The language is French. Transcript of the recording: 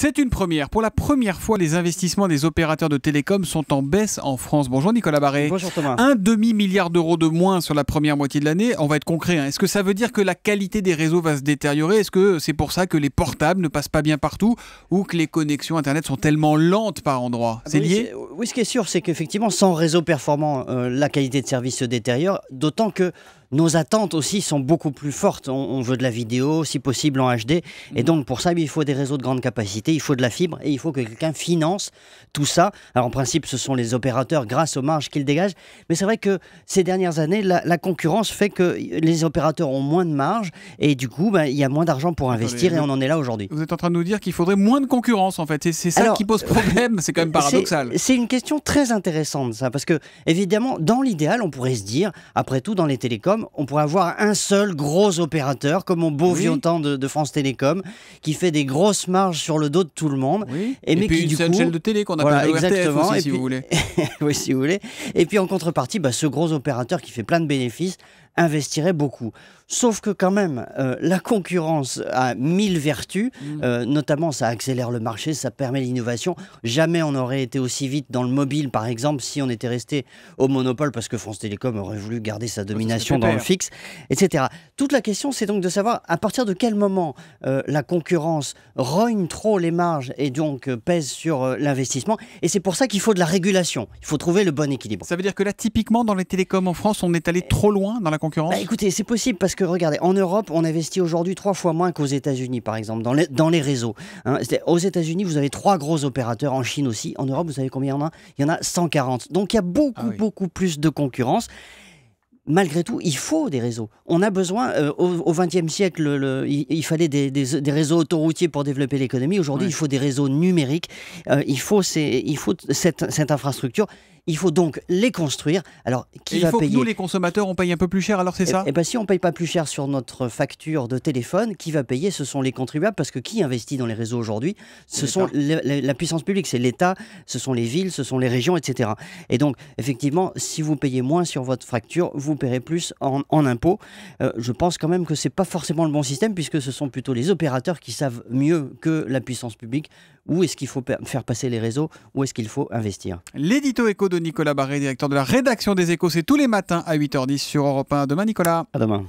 C'est une première. Pour la première fois, les investissements des opérateurs de télécom sont en baisse en France. Bonjour Nicolas Barré. Bonjour Thomas. Un demi-milliard d'euros de moins sur la première moitié de l'année. On va être concret. Hein. Est-ce que ça veut dire que la qualité des réseaux va se détériorer Est-ce que c'est pour ça que les portables ne passent pas bien partout ou que les connexions Internet sont tellement lentes par endroits C'est lié oui, ce qui est sûr, c'est qu'effectivement, sans réseau performant, euh, la qualité de service se détériore, d'autant que nos attentes aussi sont beaucoup plus fortes. On, veut de la vidéo, si possible en HD. Et mhm. donc pour ça, il faut des réseaux de grande capacité, il faut de la fibre et il faut que quelqu'un finance tout ça. Alors en principe, ce sont les opérateurs grâce aux marges qu'ils dégagent. Mais c'est vrai que ces dernières années, la, concurrence fait que les opérateurs ont moins de marge et du coup, ben, il y a moins d'argent pour investir et on en est là aujourd'hui. Vous êtes en train de nous dire qu'il faudrait moins de concurrence en fait. C'est ça qui pose euh, problème. C'est quand même paradoxal. C'est une question très intéressante ça parce que évidemment, dans l'idéal, on pourrait se dire, après tout, dans les télécoms, on pourrait avoir un seul gros opérateur, comme mon beau vieux temps de, France Télécom, qui fait des grosses marges sur le dos de tout le monde. Et, mais puis qui, du chaîne de télé qu'on exactement. et si vous voulez. oui, si vous voulez. Et puis en contrepartie, bah, ce gros opérateur qui fait plein de bénéfices investirait beaucoup. Sauf que quand même, euh, la concurrence a mille vertus, mm. euh, notamment ça accélère le marché, ça permet l'innovation. Jamais on n'aurait été aussi vite dans le mobile, par exemple, si on était resté au monopole, parce que France Télécom aurait voulu garder sa domination dans le fixe, etc. Toute la question, c'est donc de savoir à partir de quel moment euh, la concurrence rogne trop les marges et donc pèse sur l'investissement. Et c'est pour ça qu'il faut de la régulation. Il faut trouver le bon équilibre. Ça veut dire que là, typiquement, dans les télécoms en France, on est allé trop loin dans la concurrence bah, écoutez, c'est possible parce que regardez, en Europe, on investit aujourd'hui trois fois moins qu'aux États-Unis, par exemple, dans les, réseaux. Hein. Aux États-Unis, vous avez trois gros opérateurs, en Chine aussi. En Europe, vous savez combien il y en a Il y en a 140. Donc il y a beaucoup, ah beaucoup plus de concurrence malgré tout, il faut des réseaux. On a besoin, euh, au XXe siècle, le, il, fallait des, réseaux autoroutiers pour développer l'économie. Aujourd'hui, il faut des réseaux numériques, euh, il faut, ces, il faut cette, infrastructure. Il faut donc les construire. Alors, qui va payer Il faut que nous, les consommateurs, on paye un peu plus cher, alors c'est eh ça Eh bien, si on ne paye pas plus cher sur notre facture de téléphone, qui va payer Ce sont les contribuables, parce que qui investit dans les réseaux aujourd'hui Ce sont la puissance publique, c'est l'État, ce sont les villes, ce sont les régions, etc. Et donc, effectivement, si vous payez moins sur votre facture, vous paierait plus en, en impôts. Euh, je pense quand même que ce n'est pas forcément le bon système, puisque ce sont plutôt les opérateurs qui savent mieux que la puissance publique où est-ce qu'il faut faire passer les réseaux, où est-ce qu'il faut investir. L'édito éco de Nicolas Barré, directeur de la rédaction des échos, c'est tous les matins à 8h10 sur Europe 1. demain, Nicolas. À demain.